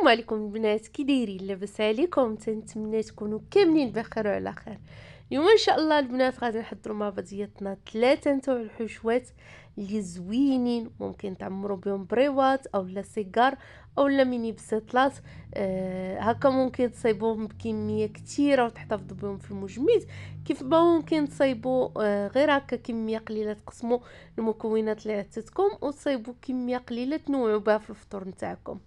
السلام عليكم البنات كي دايرين لاباس عليكم تنتمنى تكونوا كاملين بخير وعلى خير اليوم ان شاء الله البنات غادي نحضروا مع بعضياتنا ثلاثه نتاع الحشوات اللي زوينين ممكن تعمروا بهم بريوات او لا سيجار او لا ميني بسيطلات آه هكا ممكن تصايبوهم بكميه كثيره وتحتفظوا بهم في المجمد كيف ما ممكن تصايبوا آه غير هكا كميه قليله تقسموا المكونات اللي عطيتكم وتصايبوا كميه قليله تنوعوا بها في الفطور نتاعكم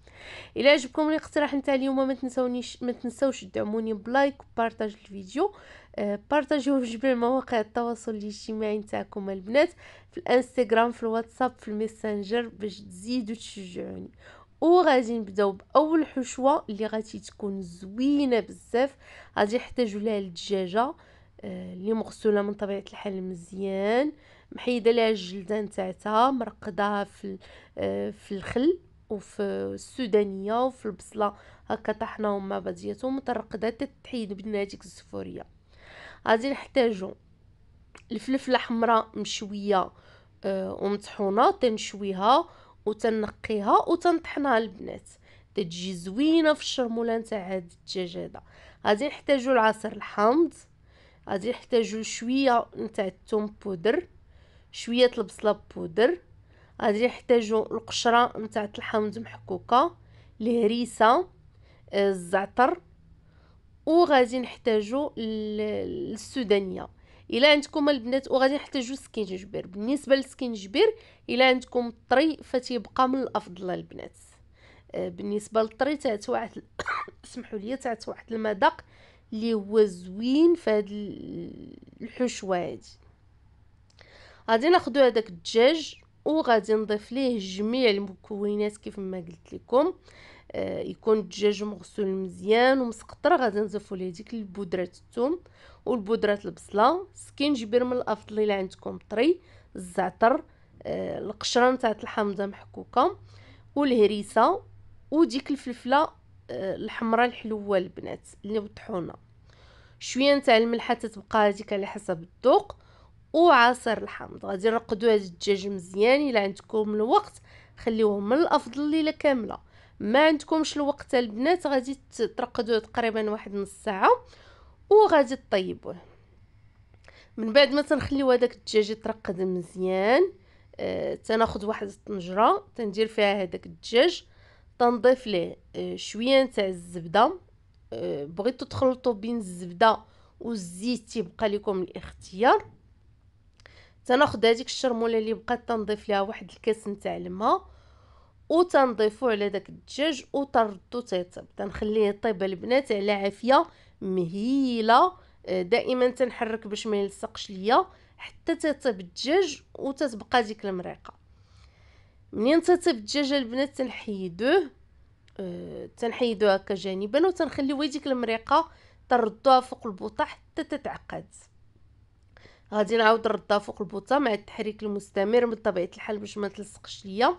الى عجبكم الاقتراح نتاع اليوم ما تنسونيش ما تنساوش تدعموني بلايك وبارطاج الفيديو آه، في جميع مواقع التواصل الاجتماعي نتاعكم البنات في الانستغرام في الواتساب في الميسنجر باش تزيدوا تشجعوني وغادي نبداو باول حشوه اللي غادي تكون زوينه بزاف غادي يحتاجوا لها الدجاجه آه، اللي مغسوله من طبيعه الحال مزيان محيده لها الجلده نتاعتها مرقداها في آه، في الخل وفي السودانيه وفي البصله هكا طحناهم مع بعضياتهم مترقده تتحيد منها ديك الزفوريه غادي نحتاجو الفلفله حمراء مشويه أه ومطحونه تنشويها وتنقيها وتنطحنها البنات تتجي زوينه في الشرموله نتاع هاد الدجاج هذا غادي نحتاجو العصير الحامض غادي نحتاجو شويه نتاع الثوم بودر شويه البصله بودر غادي نحتاجو القشره نتاع الحامض محكوكه الهريسه آه، الزعتر وغادي نحتاجو السودانيه الا عندكم البنات وغادي نحتاجو سكينجبير بالنسبه للسكينجبير الا عندكم الطري فتيبقى من الافضل البنات آه، بالنسبه للطري تاعت واحد اسمحوا لي تاعت واحد المذاق اللي هو زوين في هاد الحشوه هادي غادي ناخذ هذاك الدجاج وغادي نضيف ليه جميع المكونات كيف ما قلت لكم آه، يكون الدجاج مغسول مزيان ومسقطر غادي نضيفو ليه ديك البودره الثوم والبودره البصله سكينجبير من الافضل الا عندكم طري الزعتر آه، القشره نتاع الحامضه محكوكه والهريسه وديك الفلفله آه، الحمراء الحلوه البنات اللي وضحونا شويه نتاع الملح تتبقى هذيك على حسب الذوق وعصير الحامض غادي نرقدوا هذا الدجاج مزيان الا عندكم الوقت خليوه من الافضل ليله كامله ما عندكمش الوقت البنات غادي ترقدوه تقريبا واحد نص ساعه وغادي طيبوه من بعد ما تنخليو هذاك الدجاج يترقد مزيان آه تناخذ واحد الطنجره تندير فيها هذاك الدجاج تنضيف ليه آه شويه تاع الزبده آه بغيتو تخلطوا بين الزبده والزيت تيبقى لكم الاختيار تناخذ هذيك الشرموله اللي بقات تنضيف لها واحد الكاس نتاع الماء وتنضيفو على داك الدجاج وتردو تيطيب تنخليه يطيب البنات على عافيه مهيله آه، دائما تنحرك باش ما يلصقش ليا حتى تيطيب الدجاج وتتبقى ديك المريقه منين تيطيب الدجاج البنات تنحيدوه أه تنحيدوه هكا جانبا وتنخليو ديك المريقه تردوها فوق البوطه حتى تتعقد غادي نعاود نردها فوق البوطه مع التحريك المستمر من طبيعه الحال باش ما تلصقش ليا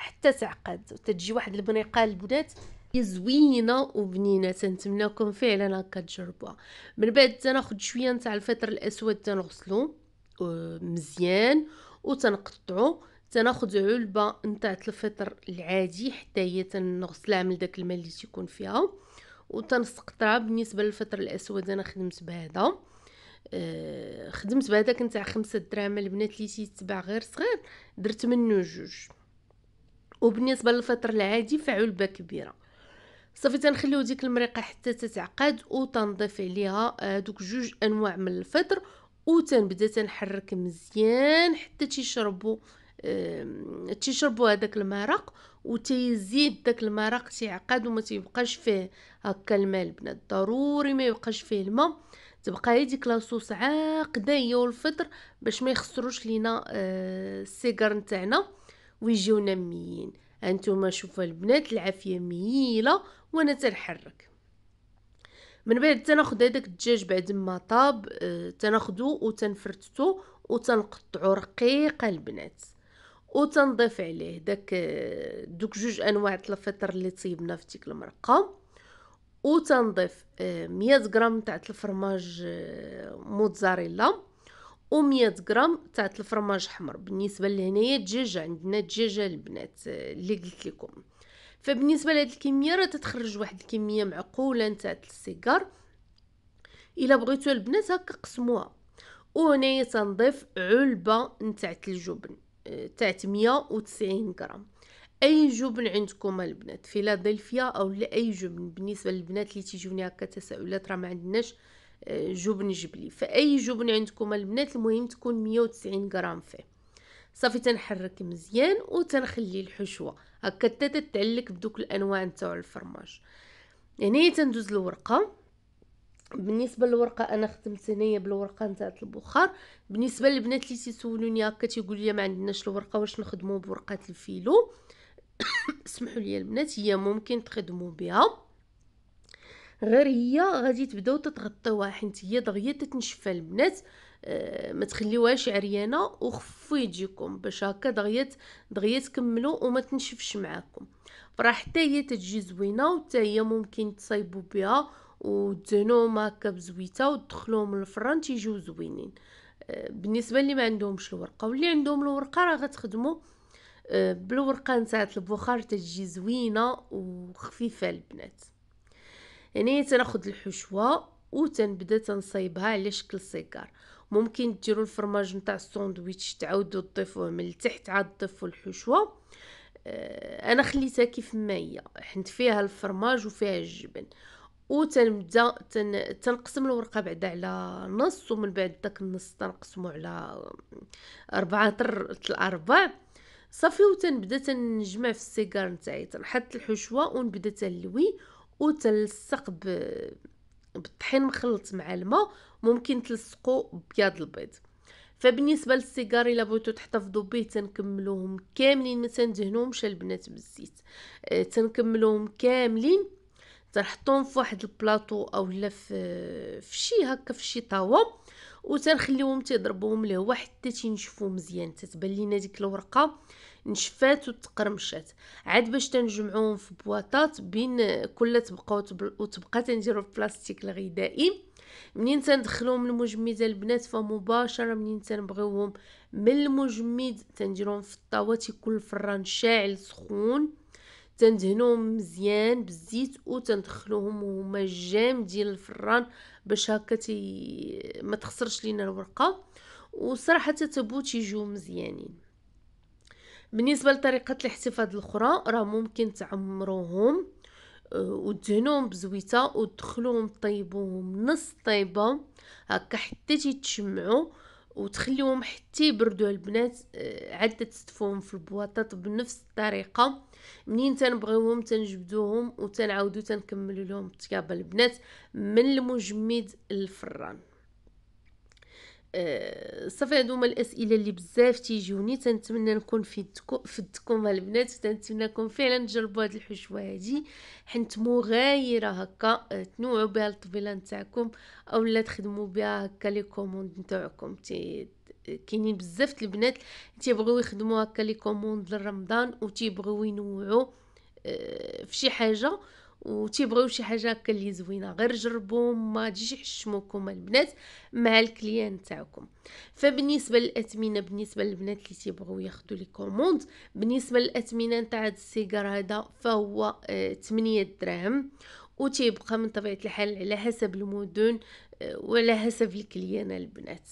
حتى تعقد وتجي واحد البنيقه البنات زوينه وبنينه تنتمناكم فعلا هكا تجربوها من بعد تناخد شويه نتاع الفطر الاسود تنغسلو آه، مزيان وتنقطعو تناخد علبه نتاع الفطر العادي حتى هي تنغسلها من داك الماء اللي تيكون فيها وتنسقطها بالنسبه للفطر الاسود انا خدمت بهذا آه، خدمت بهذاك نتاع خمسة دراهم البنات اللي تيتباع غير صغير درت منه جوج وبالنسبه للفطر العادي فعلبه كبيره صافي تنخليو ديك المريقه حتى تتعقد وتنضيف عليها آه، دوك جوج انواع من الفطر وتنبدا تنحرك مزيان حتى تيشربوا اه تيشربوا هذاك المرق وتيزيد داك المرق تيعقد وما تيبقاش فيه هكا الماء البنات ضروري ما يبقاش فيه الماء تبقى هي ديك لاصوص عاقده هي والفطر باش ما يخسروش لينا اه السيكر نتاعنا ويجيونا ميين انتم شوفوا البنات العافيه ميله وانا تنحرك من بعد تناخد هذاك الدجاج بعد ما طاب آه، تناخدو وتنفرتتو وتنقطعو رقيقه البنات وتنضيف عليه داك آه، دوك جوج انواع الفطر اللي طيبنا في ديك المرقه وتنضيف 100 آه، غرام تاع الفرماج موتزاريلا و100 غرام تاع الفرماج حمر بالنسبه لهنايا دجاج عندنا الدجاجه البنات آه، اللي قلت لكم فبالنسبه لهاد الكميه راه تتخرج واحد الكميه معقوله نتاع السيجار الا بغيتو البنات هكا قسموها وهنايا تنضيف علبه نتاع الجبن آه، تاع 190 غرام اي جبن عندكم البنات فيلادلفيا او لا اي جبن بالنسبه للبنات اللي تيجوني هكا تساؤلات راه ما عندناش جبن جبلي فاي جبن عندكم البنات المهم تكون 190 غرام فيه صافي تنحرك مزيان وتنخلي الحشوه هكا حتى تتعلق بدوك الانواع نتاع الفرماج هنايا يعني تندوز الورقه بالنسبه للورقه انا خدمت هنايا بالورقه نتاع البخار بالنسبه للبنات اللي تيسولوني هكا تيقولوا لي ما عندناش الورقه واش نخدموا بورقه الفيلو اسمحوا لي البنات هي ممكن تخدموا بها غير هي غادي تبداو تتغطيوها حيت هي دغيا تتنشف البنات أه ما تخليوهاش عريانه وخفوا يجيكم باش هكا دغيا دغيا تكملوا وما تنشفش معاكم راه حتى هي تجي زوينه وحتى هي ممكن تصايبوا بها ودزنوهم هكا بزويته وتدخلوهم للفران تيجيو زوينين آه، بالنسبه اللي ما عندهمش الورقه واللي عندهم الورقه راه غتخدموا آه، بالورقه نتاعت البخار تجي زوينه وخفيفه البنات يعني تناخذ الحشوه وتنبدا تنصيبها على شكل سيكار ممكن ديروا الفرماج نتاع الساندويتش تعاودوا تضيفوه من التحت عاد تضيفوا الحشوه آه، انا خليتها كيف ما هي حنت فيها الفرماج وفيها الجبن وتنبدا تن... تنقسم الورقه بعدا على نص ومن بعد داك النص تنقسمو على أربعة الارباع صافي وتنبدا تنجمع في السيجار نتاعي تنحط الحشوه ونبدا تلوي وتلصق ب... بالطحين مخلط مع الماء ممكن تلصقوا بياض البيض فبالنسبه للسيجار الا بغيتو تحتفظوا به تنكملوهم كاملين ما تندهنوهمش البنات بالزيت أه تنكملوهم كاملين تنحطوهم في واحد البلاطو اولا في في شي هكا في شي طاوه وتنخليوهم تيضربوهم لهوا حتى تينشفوا مزيان تتبان لينا ديك الورقه نشفات وتقرمشات عاد باش تنجمعوهم في بواطات بين كل تبقاو وتبقى تنديرو البلاستيك الغذائي منين تندخلوهم المجمد البنات فمباشره منين تنبغيوهم من المجمد تنديروهم في الطاوه يكون الفران شاعل سخون تندهنوهم مزيان بالزيت وتندخلوهم وهما جامدين الفران باش هكا تي ما تخسرش لينا الورقه وصراحه تتبو يجيو مزيانين بالنسبه لطريقه الاحتفاظ الاخرى راه ممكن تعمروهم آه، ودهنوهم بزويته ودخلوهم طيبوهم نص طيبه هكا حتى تيتشمعوا وتخليهم حتى يبردوا البنات آه، عاد تستفوهم في البواطات بنفس الطريقه منين تنبغيوهم تنجبدوهم وتنعاودو تنكملو لهم الطيابه البنات من المجمد للفران آه، صافي هادو هما الاسئله اللي بزاف تيجوني تنتمنى نكون فدتكم فدتكم البنات تنتمناكم فعلا تجربوا هاد الحشوه هادي حنت مغايره هكا آه، تنوعوا بها الطبيله نتاعكم اولا تخدموا بها هكا لي كوموند نتاعكم تي كاينين بزاف البنات تيبغيو يخدموا هكا لي كوموند لرمضان وتيبغيو ينوعوا آه، في شي حاجه وتيبغيو شي حاجه هكا اللي زوينه غير جربوا ما تجيش يحشموكم البنات مع الكليان تاعكم فبالنسبه للاثمنه بالنسبه للبنات اللي تيبغيو ياخذوا لي كوموند بالنسبه للاثمنه تاع هذا السيجار هذا فهو 8 آه، دراهم وتيبقى من طبيعه الحال على حسب المدن آه، وعلى حسب الكليان البنات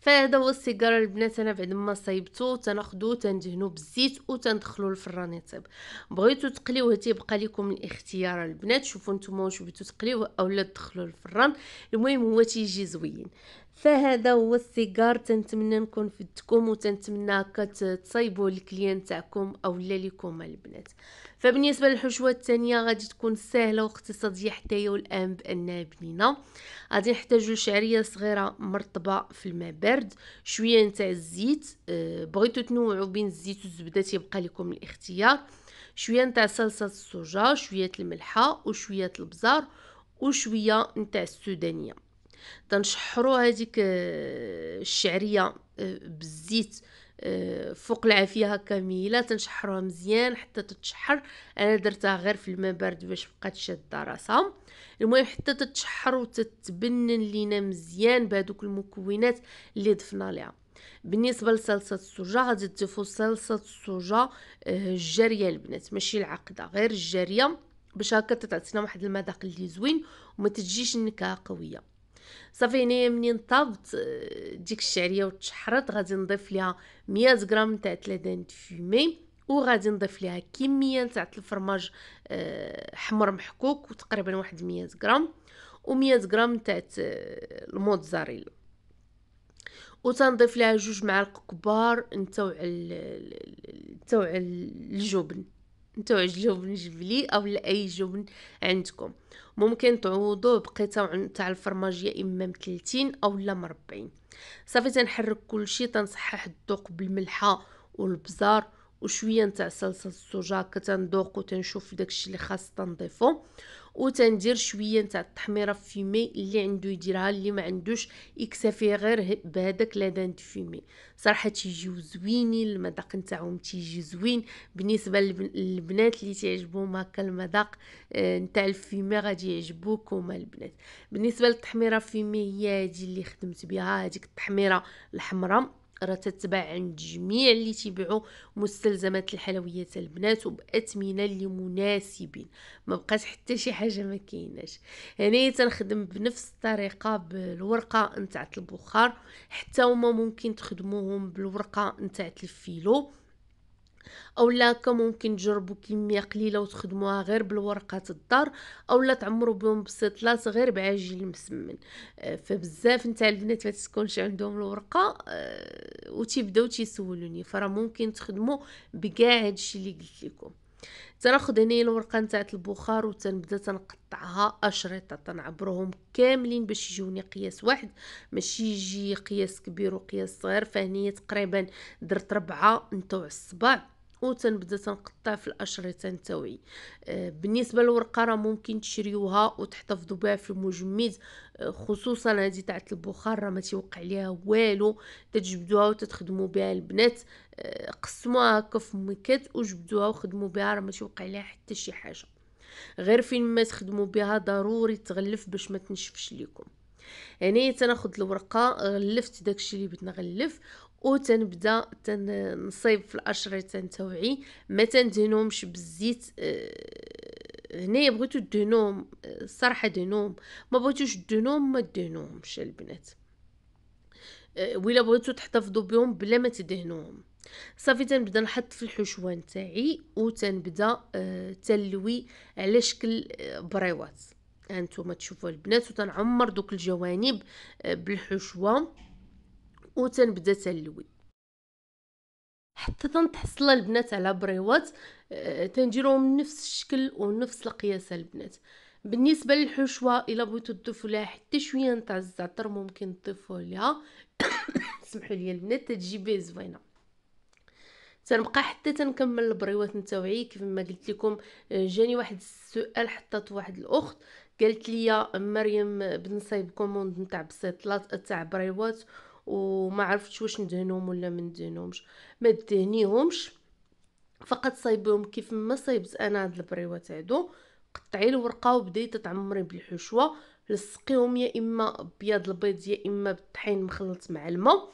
فهذا هو السيجار البنات انا بعد ما صايبتو تناخذوه تندهنو بالزيت وتندخلو الفران يطيب بغيتو تقليوه تيبقى لكم الاختيار البنات شوفو نتوما واش بغيتو تقليوه اولا تدخلو الفران المهم هو تيجي زوين فهذا هو السيجار تنتمنى نكون فدتكم وتنتمنى هكا تصايبوه للكليان تاعكم اولا لكم البنات فبالنسبه للحشوه الثانيه غادي تكون سهله واقتصاديه حتى هي والان بانها بنينه غادي نحتاجو شعريه صغيره مرطبه في الماء بارد شويه نتاع الزيت أه بغيتو تنوعوا بين الزيت والزبده تيبقى لكم الاختيار شويه نتاع صلصه الصوجا شويه الملحه وشويه البزار وشويه نتاع السودانيه تنشحروا هذيك أه، الشعريه أه، بالزيت آه، فوق العافيه هكا ميله تنشحروها مزيان حتى تتشحر انا درتها غير في الماء بارد باش بقات شاده راسها المهم حتى تتشحر وتتبنن لينا مزيان بهذوك المكونات اللي ضفنا ليها بالنسبه لصلصه السوجه غادي تضيفوا صلصه السوجه آه، الجاريه البنات ماشي العقده غير الجاريه باش هكا تعطينا واحد المذاق اللي زوين وما تجيش النكهه قويه صافي هنايا منين طابت آه، ديك الشعريه وتشحرت غادي نضيف ليها 100 غرام تاع تلادان فيمي وغادي نضيف ليها كميه تاع الفرماج آه، حمر محكوك وتقريبا واحد 100 غرام و100 غرام تاع آه، الموتزاريلا وتنضيف لها جوج معالق كبار نتاوع نتوع الجبن نتوع الجبن جبلي او لاي جبن عندكم ممكن تعوضوه بقطع تاع الفرماج يا اما مثلتين او لا مربعين صافي تنحرك كلشي تنصحح الدوق بالملحه والبزار وشويه نتاع صلصه السوجا كتندوق وتنشوف داكشي اللي خاص تنضيفو وتندير شويه نتاع التحميره فيمي اللي عنده يديرها اللي ما عندوش يكتفي غير بهذاك لادان فيمي صراحه تيجيو زوينين المذاق نتاعهم تيجي زوين بالنسبه للبنات اللي تعجبهم هكا المذاق آه، نتاع الفيمي غادي يعجبوكم البنات بالنسبه للتحميره فيمي هي هذه اللي خدمت بها هذيك التحميره الحمراء راه تتباع عند جميع اللي تيبيعوا مستلزمات الحلويات البنات وباثمنه اللي مناسبين ما بقات حتى شي حاجه ما كايناش هنايا يعني تنخدم بنفس الطريقه بالورقه نتاع البخار حتى هما ممكن تخدموهم بالورقه نتاع الفيلو اولا هكا ممكن تجربوا كميه قليله وتخدموها غير بالورقات الدار اولا تعمروا بهم بسطلات غير بعجين مسمن آه، فبزاف نتاع البنات ما تسكنش عندهم الورقه آه، وتيبداو تيسولوني فراه ممكن تخدموا بكاع هادشي اللي قلت لكم تناخد هنا الورقه نتاع البخار وتنبدا تنقطعها اشرطه تنعبرهم كاملين باش يجوني قياس واحد ماشي يجي قياس كبير وقياس صغير فهني تقريبا درت ربعه نتوع الصباع وتنبدا تنقطع في الاشرطه التوعي آه، بالنسبه للورقه راه ممكن تشريوها وتحتفظوا بها في المجمد آه، خصوصا هذه تاع البخار راه ما تيوقع ليها والو تجبدوها وتخدموا بها البنات آه، قسموها هكا في مكات وجبدوها وخدموا بها راه ما تيوقع ليها حتى شي حاجه غير فين ما تخدموا بها ضروري تغلف باش ما تنشفش ليكم هنايا يعني تناخد الورقه غلفت داكشي اللي بغيت نغلف وتنبدا تنصيب في الاشرطه تاوعي ما تندهنهمش بالزيت آه، هنايا بغيتو دهنوهم الصراحه آه، دهنوهم ما بغيتوش دهنوهم ما دهنوهمش البنات آه، ولا بغيتو تحتفظوا بهم بلا ما تدهنوهم صافي تنبدا نحط في الحشوه نتاعي وتنبدا تلوي على شكل بريوات هانتوما تشوفوا البنات وتنعمر دوك الجوانب بالحشوه وتنبدا تلوي حتى تنتحصل البنات على بريوات آه، تنديروهم نفس الشكل ونفس القياس البنات بالنسبه للحشوه الا بغيتو تضيفوا لها حتى شويه نتاع الزعتر ممكن تضيفوا لها سمحوا لي البنات تجي بيه زوينه تنبقى حتى تنكمل البريوات نتاوعي كيف ما قلت لكم آه، جاني واحد السؤال حطات واحد الاخت قالت لي مريم بنصايب كوموند نتاع بسيطلات تاع بريوات وما عرفتش واش ندهنهم ولا ما ندهنهمش ما دهنيهمش فقط صايبيهم كيف ما صايبت انا هاد البريوات هادو قطعي الورقه وبداي تتعمري بالحشوه لصقيهم يا اما بياض البيض يا اما بالطحين مخلط مع الماء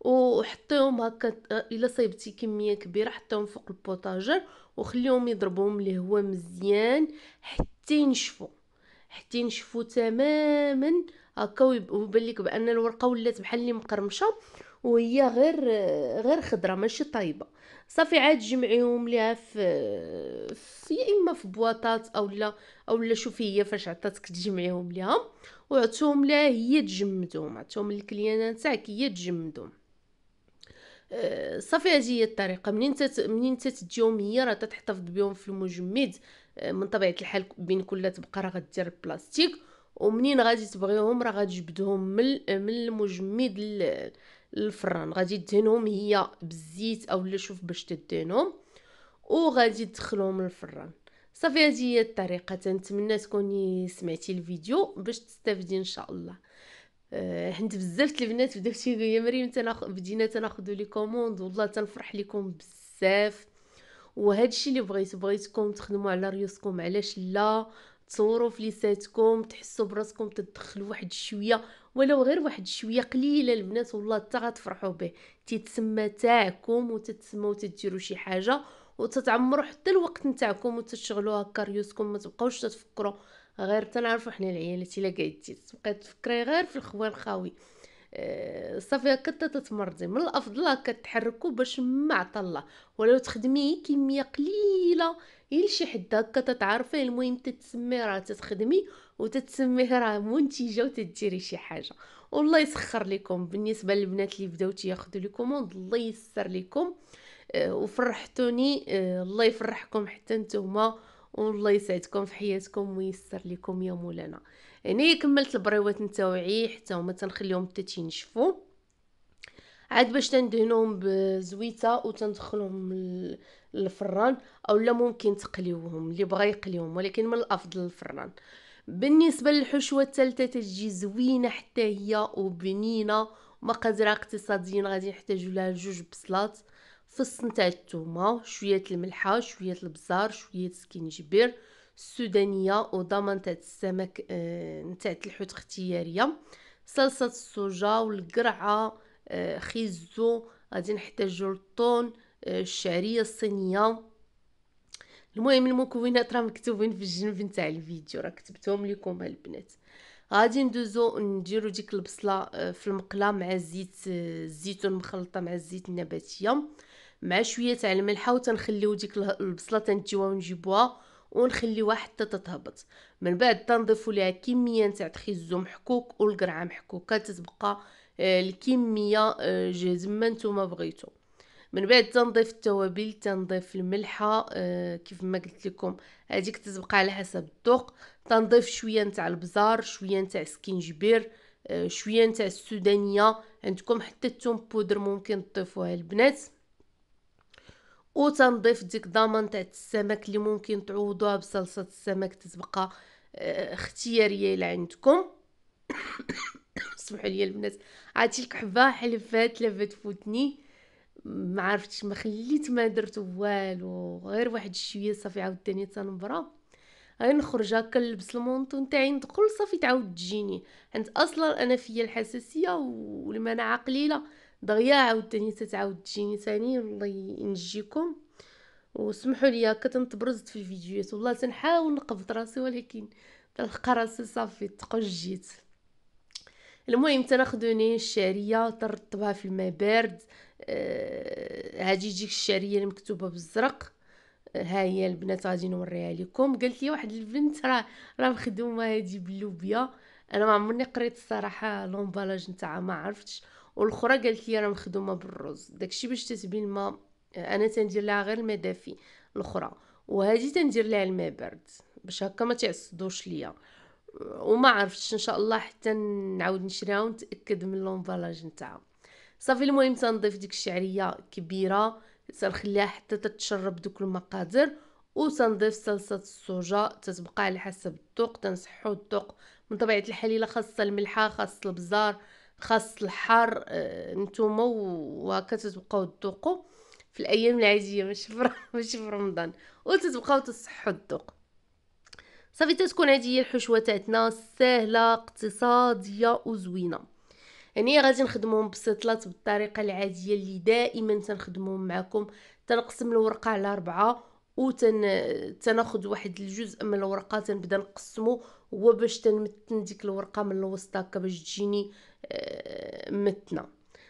وحطيهم هكا الا صايبتي كميه كبيره حطيهم فوق البوطاجر وخليهم يضربوهم الهواء مزيان حتى ينشفوا حتى ينشفوا تماما هكا ويبان لك بان الورقه ولات بحال اللي مقرمشه وهي غير غير خضره ماشي طايبه صافي عاد جمعيهم ليها في يا اما في بواطات اولا اولا شوفي هي فاش عطاتك تجمعيهم ليها وعطيهم ليها هي تجمدهم عطيهم للكليان تاعك هي تجمدهم آه، صافي هذه هي الطريقه منين تت... منين تتديهم هي راه تتحتفظ بهم في المجمد آه، من طبيعه الحال بين كل طبقه راه غدير البلاستيك ومنين غادي تبغيهم راه غادي تجبدهم من من المجمد للفران غادي تدهنهم هي بالزيت او شوف باش تدهنهم وغادي تدخلهم للفران صافي هذه هي الطريقه تنتمنى تكوني سمعتي الفيديو باش تستافدي ان شاء الله حنت آه، بزاف البنات بداو تيقولوا يا مريم تناخ بدينا تناخذوا لي كوموند والله تنفرح لكم بزاف وهذا الشيء اللي بغيت بغيتكم تخدموا على ريوسكم علاش لا تصوروا في لساتكم تحسوا براسكم تدخلوا واحد شويه ولو غير واحد شويه قليله البنات والله حتى غتفرحوا به تيتسمى تاعكم وتتسمى وتديروا شي حاجه وتتعمروا حتى الوقت نتاعكم وتشغلوا هكا ريوسكم ما تبقاوش تفكروا غير تنعرفوا حنا العيالات الا قعدتي تبقى تفكري غير في الخوان الخاوي آه، صافي هكا تتمرضي من الافضل هكا تحركوا باش ما الله ولو تخدمي كميه قليله الا شي حد هكا تتعرفيه المهم تتسمي راه تتخدمي وتتسميه راه منتجه وتديري شي حاجه والله يسخر لكم بالنسبه للبنات اللي بداو تياخذوا لي كوموند الله ييسر لكم آه، وفرحتوني آه، الله يفرحكم حتى نتوما والله يسعدكم في حياتكم وييسر لكم يا مولانا هنا يعني كملت البريوات نتاوعي حتى هما تنخليهم حتى تينشفوا عاد باش تندهنوهم بزويته وتندخلهم للفران اولا ممكن تقليوهم اللي بغى يقليهم ولكن من الافضل الفران بالنسبه للحشوه الثالثه تجي زوينه حتى هي وبنينه مقادير اقتصاديا غادي نحتاجو لها جوج بصلات فص نتاع التومه شويه الملحه شويه البزار شويه سكينجبير السودانيه وضمان تاع السمك آه، نتاع الحوت اختياريه صلصه السوجا والقرعه خيزو غادي نحتاجو الطون آه، الشعريه الصينيه المهم المكونات راه مكتوبين في الجنب نتاع الفيديو راه كتبتهم لكم البنات غادي ندوزو نديرو ديك البصله آه، في المقله مع الزيت آه، الزيتون مخلطه مع الزيت النباتيه مع شويه تاع الملحه وتنخليو ديك البصله تنديوها ونجيبوها ونخليوها حتى تتهبط من بعد تنضيفوا لها كميه تاع الخيزو محكوك والقرعه محكوكه تتبقى آه، الكميه آه، جهز ما نتوما بغيتو من بعد تنضيف التوابل تنضيف الملحه آه، كيف ما قلت لكم هذيك تتبقى على حسب الذوق تنضيف شويه نتاع البزار شويه نتاع السكينجبير شويه نتاع السودانيه عندكم حتى الثوم بودر ممكن تضيفوها البنات وتنظيف ديك ضمان تاع السمك اللي ممكن تعوضوها بصلصه السمك تتبقى اختياريه الا عندكم اسمحوا لي البنات عرفتي الكحبه حلفات لافت فوتني ما عرفتش ما خليت ما درت والو غير واحد الشويه صافي عاودتني تنبرا غير نخرج هكا نلبس المونطو نتاعي ندخل صافي تعاود تجيني حيت اصلا انا فيا الحساسيه والمناعه قليله دغيا عاودتني تتعاود تجيني ثاني الله ينجيكم وسمحوا لي هكا تنتبرزت في الفيديوهات والله تنحاول نقبض راسي ولكن تلقى راسي صافي تقول جيت المهم تناخذوني الشعريه ترطبها في الماء بارد آه هادي تجيك الشعريه المكتوبه بالزرق آه، ها هي البنات غادي نوريها لكم قالت لي واحد البنت راه راه مخدومه هادي باللوبيا انا ما عمرني قريت الصراحه لومبالاج نتاعها ما عرفتش والاخرى قالت لي راه مخدومه بالرز داكشي باش تتبين الماء انا تندير لها غير الماء دافي الاخرى وهذه تندير لها الماء بارد باش هكا ما تعصدوش ليا وما عرفتش ان شاء الله حتى نعاود نشريها ونتاكد من لونفالاج نتاعها صافي المهم تنضيف ديك الشعريه كبيره تنخليها حتى تتشرب دوك المقادير وتنضيف صلصه الصوجا تتبقى على حسب الذوق تنصحو الذوق من طبيعه الحال الا خاصه الملحه خاص البزار خاص الحار آه، نتوما وهكا تتبقاو تذوقوا في الايام العاديه ماشي في ماشي في رمضان وتتبقاو تصحوا الذوق صافي تتكون هذه هي الحشوه تاعتنا سهله اقتصاديه وزوينه يعني غادي نخدمهم بسطلات بالطريقه العاديه اللي دائما تنخدمهم معكم تنقسم الورقه على أربعة وتن تناخذ واحد الجزء من الورقه تنبدا نقسمه هو باش تنمتن ديك الورقه من الوسط هكا باش تجيني آه، متنه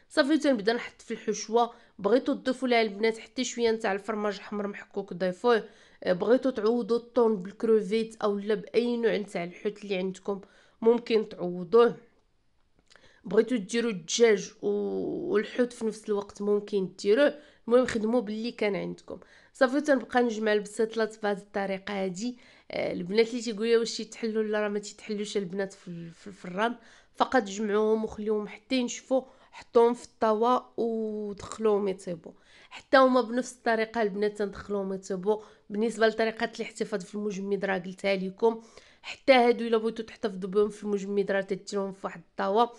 صافي تنبدا نحط في الحشوه بغيتو تضيفوا لها البنات حتى شويه نتاع الفرماج حمر محكوك ضيفوه بغيتو تعوضوا الطون بالكروفيت او لا باي نوع نتاع الحوت اللي عندكم ممكن تعوضوه بغيتو ديروا الدجاج والحوت في نفس الوقت ممكن ديروه المهم خدموا باللي كان عندكم صافي تنبقى نجمع البساطلات بهذه الطريقه هذه آه، البنات اللي تيقول لي واش تيتحلوا لا راه ما تيتحلوش البنات في الفران فقط جمعوهم وخليوهم حتى ينشفوا حطوهم في الطوا ودخلوهم يطيبوا حتى هما بنفس الطريقه البنات تندخلوهم يطيبوا بالنسبه لطريقه الاحتفاظ في المجمد راه قلتها لكم حتى هادو الا بغيتو تحتفظوا بهم في المجمد راه تديرهم في واحد الطاوه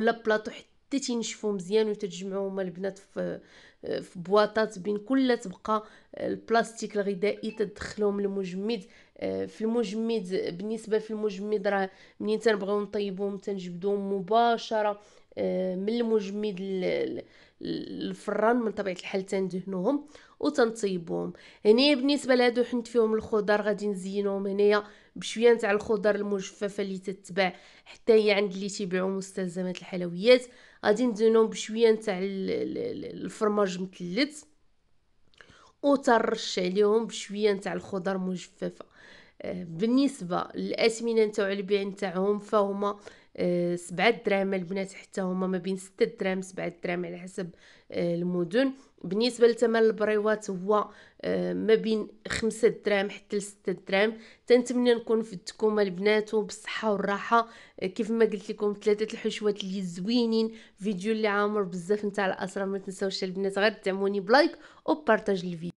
لا بلاطو حتى تينشفوا مزيان وتجمعوا البنات في في بواطات بين كل تبقى البلاستيك الغذائي تدخلهم المجمد في المجمد بالنسبه في المجمد راه منين تنبغيو نطيبوهم تنجبدوهم مباشره آه، من المجمد الفران من طبيعه الحال تندهنوهم وتنطيبوهم هنا بالنسبه لهادو حنت فيهم الخضر غادي نزينهم هنايا بشويه نتاع الخضر المجففه اللي تتباع حتى هي عند اللي تيبيعوا مستلزمات الحلويات غادي ندهنهم بشويه نتاع الفرماج مثلث وترش عليهم بشويه نتاع الخضر مجففه آه، بالنسبه للاسمنه نتاع البيع نتاعهم فهما آه، سبعة دراهم البنات حتى هما ما بين ستة دراهم سبعة دراهم على حسب آه، المدن بالنسبة لثمن البريوات هو آه، ما بين خمسة دراهم حتى لستة دراهم تنتمنى نكون فدتكم البنات وبالصحة والراحة كيف ما قلت لكم ثلاثة الحشوات اللي زوينين فيديو اللي عامر بزاف نتاع الاسرار ما تنساوش البنات غير تدعموني بلايك وبارتاج الفيديو